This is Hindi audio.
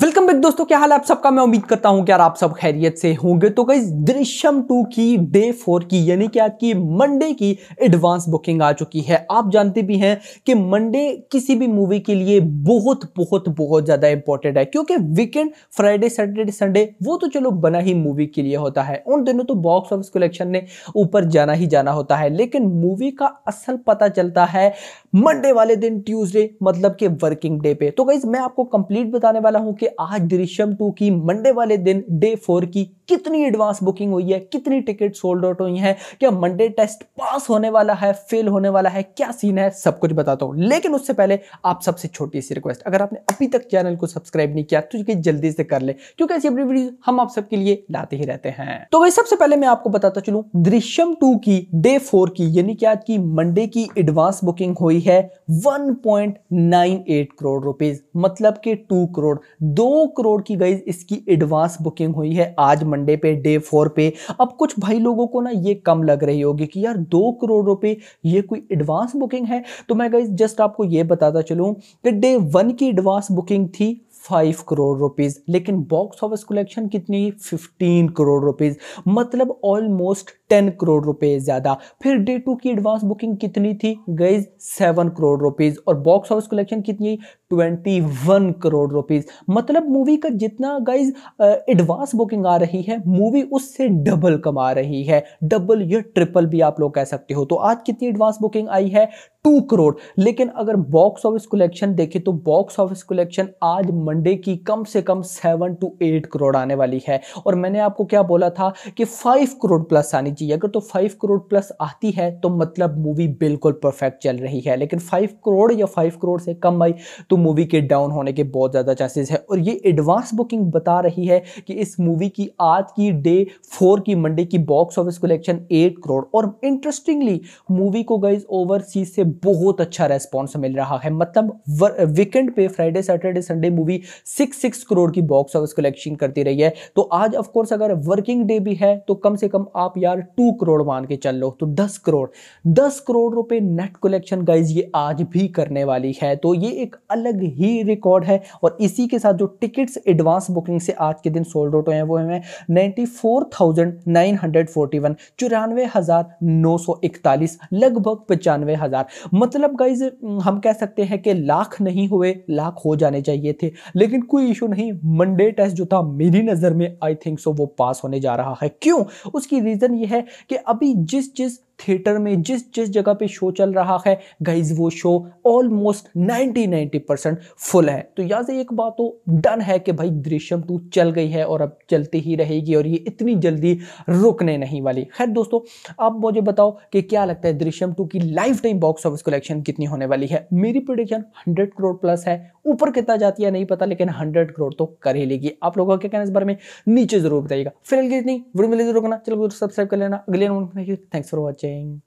वेलकम बैक दोस्तों क्या हाल है आप सबका मैं उम्मीद करता हूं कि यार आप सब खैरियत से होंगे तो गई दृश्यम टू की डे फोर की यानी कि आज की मंडे की एडवांस बुकिंग आ चुकी है आप जानते भी हैं कि मंडे किसी भी मूवी के लिए बहुत बहुत बहुत ज़्यादा इंपॉर्टेंट है क्योंकि वीकेंड फ्राइडे सैटरडे संडे वो तो चलो बना ही मूवी के लिए होता है उन दिनों तो बॉक्स ऑफिस कलेक्शन ने ऊपर जाना ही जाना होता है लेकिन मूवी का असल पता चलता है मंडे वाले दिन ट्यूजडे मतलब के वर्किंग डे पे तो कई मैं आपको कंप्लीट बताने वाला हूँ कि आज दृश्यम टू की मंडे वाले दिन डे फोर की कितनी एडवांस बुकिंग हुई है कितनी टिकट सोल्ड आउट हुई है क्या मंडे टेस्ट पास होने वाला है फेल होने वाला है क्या सीन है सब कुछ बताता हूँ लेकिन उससे पहले आप सबसे छोटी सी रिक्वेस्ट अगर आपने अभी तक चैनल को सब्सक्राइब नहीं किया तो जल्दी से कर ले क्योंकि ऐसी अपनी वीडियो हम आप सबके लिए लाते ही रहते हैं तो वही सबसे पहले मैं आपको बताता चलू दृश्यम टू की डे फोर की यानी कि आज की मंडे की एडवांस बुकिंग हुई है वन करोड़ रुपीज मतलब के टू करोड़ दो करोड़ की गई इसकी एडवांस बुकिंग हुई है आज मंडे पे डे फोर पे अब कुछ भाई लोगों को ना ये कम लग रही होगी कि यार दो करोड़ रुपए ये कोई एडवांस बुकिंग है तो मैं गई जस्ट आपको ये बताता चलूँ कि डे वन की एडवांस बुकिंग थी फाइव करोड़ रुपीज़ लेकिन बॉक्स ऑफिस कलेक्शन कितनी फिफ्टीन करोड़ रुपीज़ मतलब ऑलमोस्ट टेन करोड़ रुपए ज्यादा फिर डे टू की एडवांस बुकिंग कितनी थी गई सेवन करोड़ रुपीज और बॉक्स हाउस कलेक्शन कितनी ट्वेंटी वन करोड़ रुपीज मतलब मूवी का जितना गाइज एडवांस बुकिंग आ रही है मूवी उससे डबल कमा रही है डबल या ट्रिपल भी आप लोग कह सकते हो तो आज कितनी एडवांस बुकिंग आई है टू करोड़ लेकिन अगर बॉक्स ऑफिस कलेक्शन देखें तो बॉक्स ऑफिस कलेक्शन आज मंडे की कम से कम सेवन टू एट करोड़ आने वाली है और मैंने आपको क्या बोला था कि फाइव करोड़ प्लस आनी चाहिए अगर तो फाइव करोड़ प्लस आती है तो मतलब मूवी बिल्कुल परफेक्ट चल रही है लेकिन फाइव करोड़ या फाइव करोड़ से कम आई तो मूवी के डाउन होने के बहुत ज़्यादा चांसेस है और ये एडवांस बुकिंग बता रही है कि इस मूवी की आज की डे फोर की मंडे की box office collection eight crore और इंटरेस्टिंगली मूवी को गाइज ओवरसीज से बहुत अच्छा रेस्पॉन्स मिल रहा है मतलब वीकेंड पे Friday Saturday Sunday movie six six crore की बॉक्स ऑफिस कलेक्शन करती रही है तो आज ऑफकोर्स अगर वर्किंग डे भी है तो कम से कम आप यार टू करोड़ मान के चल लो तो दस करोड़ दस करोड़ रुपए नेट कलेक्शन गाइज ये आज भी करने वाली है तो ये एक अलग ही रिकॉर्ड है और इसी के साथ जो टिकट्स एडवांस बुकिंग से आज के दिन सोल्ड आउट हैं वो हैं ninety four thousand nine hundred forty one चौरानवे हज़ार नौ सौ इकतालीस लगभग पचानवे हज़ार मतलब गाइज हम कह सकते हैं कि लाख नहीं हुए लाख हो जाने चाहिए थे लेकिन कोई इशू नहीं मंडे टेस्ट जो था मेरी नज़र में आई थिंक सो वो पास होने जा रहा है क्यों उसकी रीज़न ये है कि अभी जिस जिस थिएटर में जिस जिस जगह पे शो चल रहा है गाइज वो show almost ninety ninety percent full है तो यहाँ से एक बात तो डन है कि भाई दृश्यम टू चल गई है और अब चलती ही रहेगी और ये इतनी जल्दी रुकने नहीं वाली खैर दोस्तों आप मुझे बताओ कि क्या लगता है दृश्यम टू की lifetime box office collection कितनी होने वाली है मेरी प्रोडिक्शन हंड्रेड करोड़ प्लस है ऊपर कितना जाती है नहीं पता लेकिन हंड्रेड करोड़ तो कर ही लेगी आप लोगों का क्या कहना इस बारे में नीचे जरूर बताइएगा फिलहाल इतनी वीडियो मिले जरूर चलो सब्सक्राइब कर लेना अगले थैंक्स फॉर वॉचिंग thing